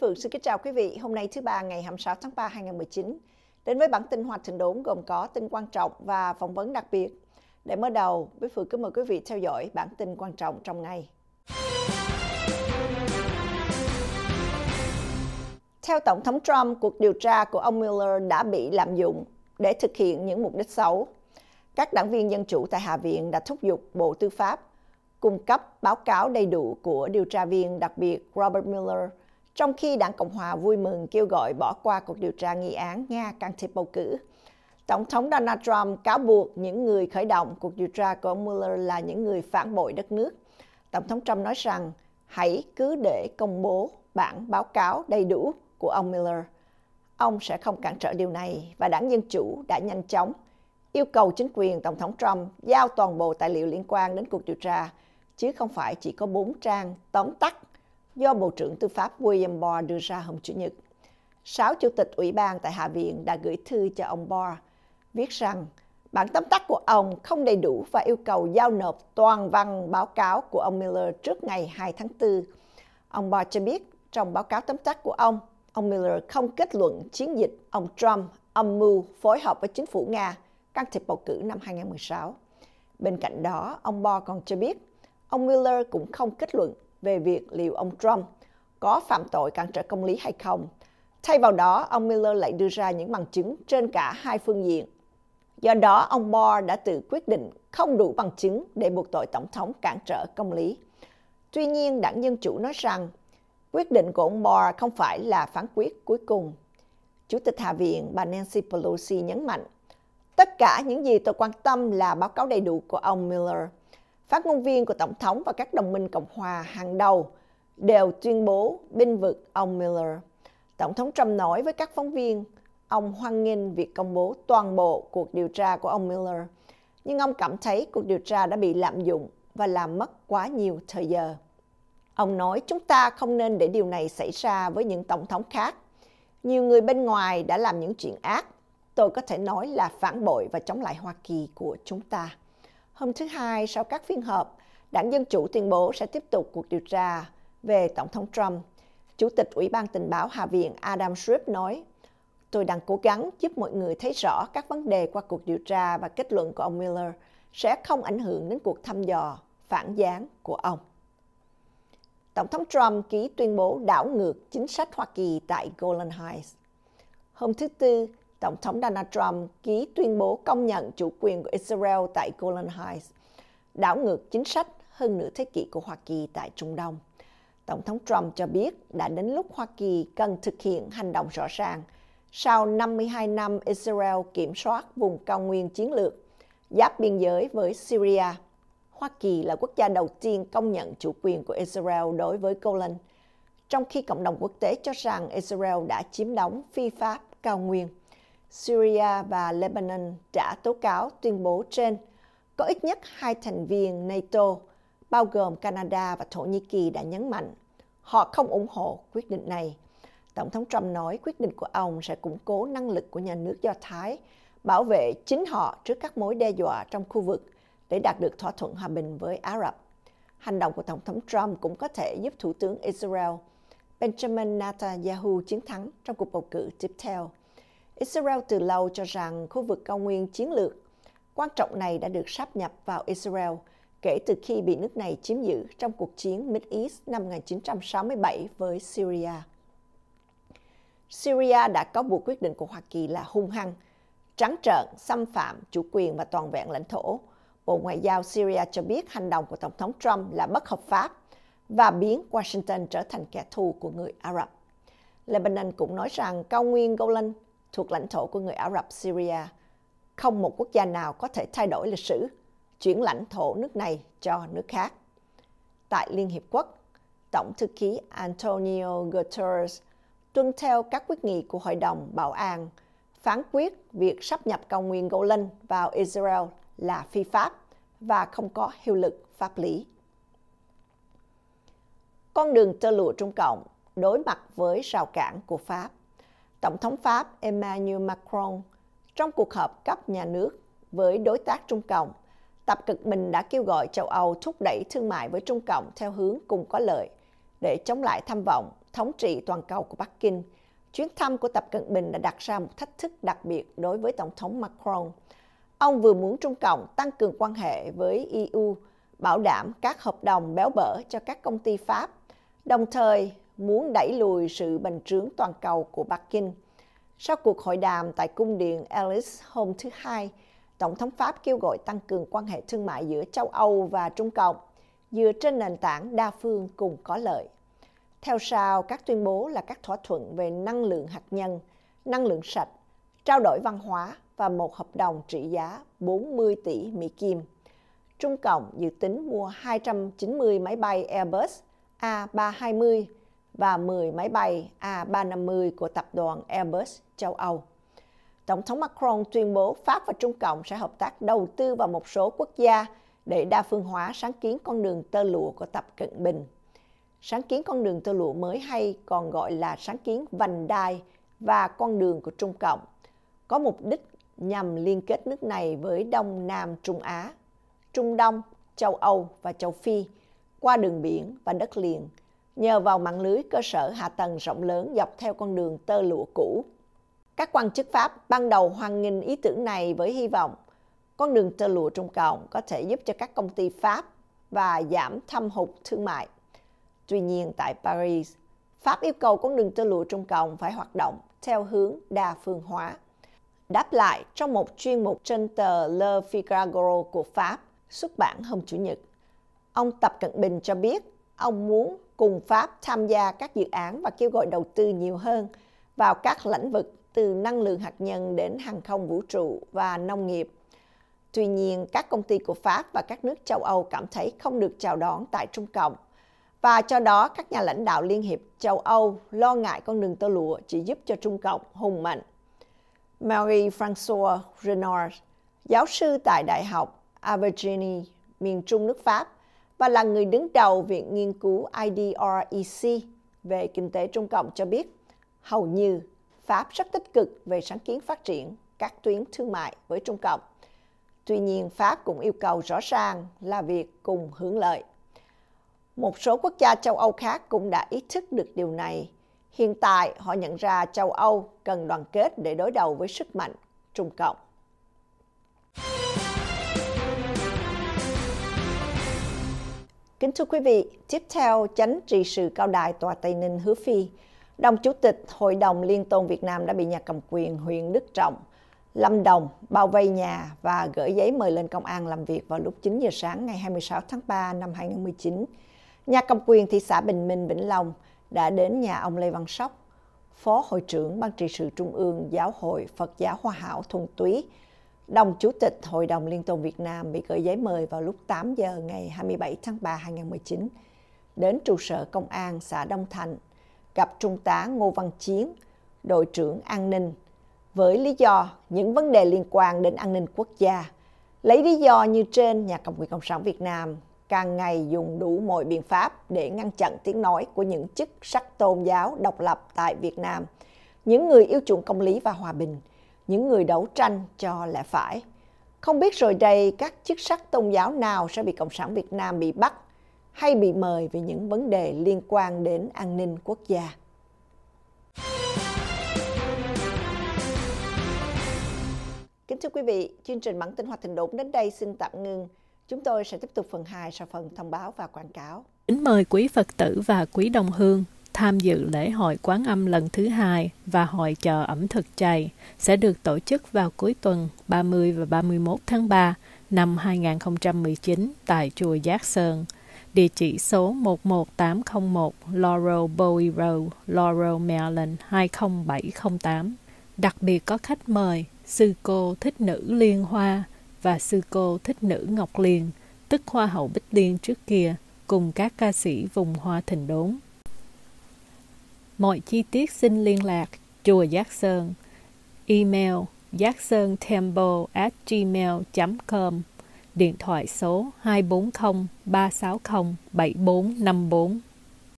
Phượng xin kính chào quý vị. Hôm nay thứ ba ngày 26 tháng 3 2019 đến với bản tin hoạt trình đốn gồm có tin quan trọng và phỏng vấn đặc biệt. Để mở đầu, Bích Phượng kính mời quý vị theo dõi bản tin quan trọng trong ngày. Theo Tổng thống Trump, cuộc điều tra của ông Mueller đã bị lạm dụng để thực hiện những mục đích xấu. Các đảng viên Dân Chủ tại Hạ viện đã thúc giục Bộ Tư pháp cung cấp báo cáo đầy đủ của điều tra viên đặc biệt Robert Mueller – trong khi Đảng Cộng Hòa vui mừng kêu gọi bỏ qua cuộc điều tra nghi án Nga can thiệp bầu cử. Tổng thống Donald Trump cáo buộc những người khởi động cuộc điều tra của ông Mueller là những người phản bội đất nước. Tổng thống Trump nói rằng, hãy cứ để công bố bản báo cáo đầy đủ của ông Mueller. Ông sẽ không cản trở điều này và đảng Dân Chủ đã nhanh chóng yêu cầu chính quyền Tổng thống Trump giao toàn bộ tài liệu liên quan đến cuộc điều tra, chứ không phải chỉ có bốn trang tóm tắt do Bộ trưởng Tư pháp William Barr đưa ra hôm Chủ nhật. Sáu chủ tịch ủy ban tại Hạ viện đã gửi thư cho ông Barr, viết rằng bản tóm tắt của ông không đầy đủ và yêu cầu giao nộp toàn văn báo cáo của ông Miller trước ngày 2 tháng 4. Ông Barr cho biết trong báo cáo tóm tắt của ông, ông Miller không kết luận chiến dịch ông Trump âm mưu phối hợp với chính phủ Nga can thiệp bầu cử năm 2016. Bên cạnh đó, ông Barr còn cho biết ông Miller cũng không kết luận về việc liệu ông Trump có phạm tội cản trở công lý hay không. Thay vào đó, ông Miller lại đưa ra những bằng chứng trên cả hai phương diện. Do đó, ông Barr đã tự quyết định không đủ bằng chứng để buộc tội Tổng thống cản trở công lý. Tuy nhiên, đảng Dân Chủ nói rằng quyết định của ông Barr không phải là phán quyết cuối cùng. Chủ tịch Hạ viện bà Nancy Pelosi nhấn mạnh, tất cả những gì tôi quan tâm là báo cáo đầy đủ của ông Miller – Phát ngôn viên của Tổng thống và các đồng minh Cộng hòa hàng đầu đều tuyên bố binh vực ông Miller. Tổng thống Trump nói với các phóng viên, ông hoan nghênh việc công bố toàn bộ cuộc điều tra của ông Miller, nhưng ông cảm thấy cuộc điều tra đã bị lạm dụng và làm mất quá nhiều thời giờ. Ông nói chúng ta không nên để điều này xảy ra với những tổng thống khác. Nhiều người bên ngoài đã làm những chuyện ác. Tôi có thể nói là phản bội và chống lại Hoa Kỳ của chúng ta. Hôm thứ Hai, sau các phiên họp, Đảng Dân Chủ tuyên bố sẽ tiếp tục cuộc điều tra về Tổng thống Trump. Chủ tịch Ủy ban Tình báo Hạ viện Adam Schiff nói, Tôi đang cố gắng giúp mọi người thấy rõ các vấn đề qua cuộc điều tra và kết luận của ông Miller sẽ không ảnh hưởng đến cuộc thăm dò phản gián của ông. Tổng thống Trump ký tuyên bố đảo ngược chính sách Hoa Kỳ tại Golan Heights. Hôm thứ Tư, Tổng thống Donald Trump ký tuyên bố công nhận chủ quyền của Israel tại Golan Heights, đảo ngược chính sách hơn nửa thế kỷ của Hoa Kỳ tại Trung Đông. Tổng thống Trump cho biết đã đến lúc Hoa Kỳ cần thực hiện hành động rõ ràng sau 52 năm Israel kiểm soát vùng cao nguyên chiến lược giáp biên giới với Syria. Hoa Kỳ là quốc gia đầu tiên công nhận chủ quyền của Israel đối với Golan, trong khi cộng đồng quốc tế cho rằng Israel đã chiếm đóng phi pháp cao nguyên. Syria và Lebanon đã tố cáo tuyên bố trên có ít nhất hai thành viên NATO, bao gồm Canada và Thổ Nhĩ Kỳ đã nhấn mạnh họ không ủng hộ quyết định này. Tổng thống Trump nói quyết định của ông sẽ củng cố năng lực của nhà nước Do Thái, bảo vệ chính họ trước các mối đe dọa trong khu vực để đạt được thỏa thuận hòa bình với Ả Rập. Hành động của Tổng thống Trump cũng có thể giúp Thủ tướng Israel Benjamin Netanyahu chiến thắng trong cuộc bầu cử tiếp theo. Israel từ lâu cho rằng khu vực cao nguyên chiến lược quan trọng này đã được sáp nhập vào Israel kể từ khi bị nước này chiếm giữ trong cuộc chiến Mid East năm 1967 với Syria. Syria đã có buộc quyết định của Hoa Kỳ là hung hăng, trắng trợn, xâm phạm chủ quyền và toàn vẹn lãnh thổ. Bộ Ngoại giao Syria cho biết hành động của Tổng thống Trump là bất hợp pháp và biến Washington trở thành kẻ thù của người Ả Rập. Lebanon cũng nói rằng cao nguyên Golan thuộc lãnh thổ của người Ả Rập Syria. Không một quốc gia nào có thể thay đổi lịch sử, chuyển lãnh thổ nước này cho nước khác. Tại Liên Hiệp Quốc, Tổng thư ký Antonio Guterres tuân theo các quyết nghị của Hội đồng Bảo an, phán quyết việc sắp nhập cao nguyên Golan vào Israel là phi pháp và không có hiệu lực pháp lý. Con đường tơ lụa Trung Cộng đối mặt với rào cản của Pháp Tổng thống Pháp Emmanuel Macron trong cuộc họp cấp nhà nước với đối tác Trung Cộng, Tập Cận Bình đã kêu gọi châu Âu thúc đẩy thương mại với Trung Cộng theo hướng cùng có lợi để chống lại tham vọng thống trị toàn cầu của Bắc Kinh. Chuyến thăm của Tập Cận Bình đã đặt ra một thách thức đặc biệt đối với Tổng thống Macron. Ông vừa muốn Trung Cộng tăng cường quan hệ với EU, bảo đảm các hợp đồng béo bở cho các công ty Pháp, đồng thời muốn đẩy lùi sự bành trướng toàn cầu của Bắc Kinh. Sau cuộc hội đàm tại cung điện Alice hôm thứ Hai, Tổng thống Pháp kêu gọi tăng cường quan hệ thương mại giữa châu Âu và Trung Cộng, dựa trên nền tảng đa phương cùng có lợi. Theo sau, các tuyên bố là các thỏa thuận về năng lượng hạt nhân, năng lượng sạch, trao đổi văn hóa và một hợp đồng trị giá 40 tỷ Mỹ Kim. Trung Cộng dự tính mua 290 máy bay Airbus A320 và 10 máy bay A350 của tập đoàn Airbus châu Âu. Tổng thống Macron tuyên bố Pháp và Trung Cộng sẽ hợp tác đầu tư vào một số quốc gia để đa phương hóa sáng kiến con đường tơ lụa của Tập Cận Bình. Sáng kiến con đường tơ lụa mới hay còn gọi là sáng kiến vành đai và con đường của Trung Cộng, có mục đích nhằm liên kết nước này với Đông Nam Trung Á, Trung Đông, châu Âu và châu Phi qua đường biển và đất liền – nhờ vào mạng lưới cơ sở hạ tầng rộng lớn dọc theo con đường tơ lụa cũ. Các quan chức Pháp ban đầu hoan nghênh ý tưởng này với hy vọng con đường tơ lụa Trung Cộng có thể giúp cho các công ty Pháp và giảm thâm hụt thương mại. Tuy nhiên tại Paris, Pháp yêu cầu con đường tơ lụa Trung Cộng phải hoạt động theo hướng đa phương hóa. Đáp lại trong một chuyên mục trên tờ Le Figaro của Pháp xuất bản hôm Chủ nhật, ông Tập Cận Bình cho biết ông muốn cùng Pháp tham gia các dự án và kêu gọi đầu tư nhiều hơn vào các lĩnh vực từ năng lượng hạt nhân đến hàng không vũ trụ và nông nghiệp. Tuy nhiên, các công ty của Pháp và các nước châu Âu cảm thấy không được chào đón tại Trung Cộng. Và cho đó, các nhà lãnh đạo Liên hiệp châu Âu lo ngại con đường tơ lụa chỉ giúp cho Trung Cộng hùng mạnh. Marie-Françoise Renard, giáo sư tại Đại học Auvergne, miền Trung nước Pháp, và là người đứng đầu Viện Nghiên cứu IDREC về Kinh tế Trung Cộng cho biết, hầu như Pháp rất tích cực về sáng kiến phát triển các tuyến thương mại với Trung Cộng. Tuy nhiên, Pháp cũng yêu cầu rõ ràng là việc cùng hưởng lợi. Một số quốc gia châu Âu khác cũng đã ý thức được điều này. Hiện tại, họ nhận ra châu Âu cần đoàn kết để đối đầu với sức mạnh Trung Cộng. Kính thưa quý vị, tiếp theo chánh trị sự cao đài tòa Tây Ninh hứa phi, đồng chủ tịch Hội đồng Liên tôn Việt Nam đã bị nhà cầm quyền huyện Đức Trọng, Lâm Đồng bao vây nhà và gửi giấy mời lên công an làm việc vào lúc 9 giờ sáng ngày 26 tháng 3 năm 2019. Nhà cầm quyền thị xã Bình Minh, Vĩnh Long đã đến nhà ông Lê Văn Sóc, Phó Hội trưởng Ban trị sự Trung ương Giáo hội Phật giáo Hoa hảo Thuần Túy, Đồng Chủ tịch Hội đồng Liên tôn Việt Nam bị gửi giấy mời vào lúc 8 giờ ngày 27 tháng 3 2019 đến trụ sở công an xã Đông Thành gặp Trung tá Ngô Văn Chiến, đội trưởng an ninh với lý do những vấn đề liên quan đến an ninh quốc gia. Lấy lý do như trên, nhà cầm quyền Cộng sản Việt Nam càng ngày dùng đủ mọi biện pháp để ngăn chặn tiếng nói của những chức sắc tôn giáo độc lập tại Việt Nam, những người yêu chuộng công lý và hòa bình – những người đấu tranh cho lẽ phải. Không biết rồi đây các chức sắc tôn giáo nào sẽ bị Cộng sản Việt Nam bị bắt hay bị mời về những vấn đề liên quan đến an ninh quốc gia. Kính thưa quý vị, chương trình bản tin hoạt hình đụng đến đây xin tạm ngưng. Chúng tôi sẽ tiếp tục phần 2 sau phần thông báo và quảng cáo. Kính mời quý Phật tử và quý đồng hương tham dự lễ hội quán âm lần thứ hai và hội chợ ẩm thực chày sẽ được tổ chức vào cuối tuần 30 và 31 tháng 3 năm 2019 tại chùa Giác Sơn, địa chỉ số 11801 Laurel Bowie Road, Laurel, Maryland 20708. Đặc biệt có khách mời sư cô thích nữ Liên Hoa và sư cô thích nữ Ngọc Liên, tức Hoa hậu Bích Liên trước kia, cùng các ca sĩ vùng hoa thịnh đốn. Mọi chi tiết xin liên lạc Chùa Giác Sơn Email giác sơn temple at gmail.com Điện thoại số 240 360 7454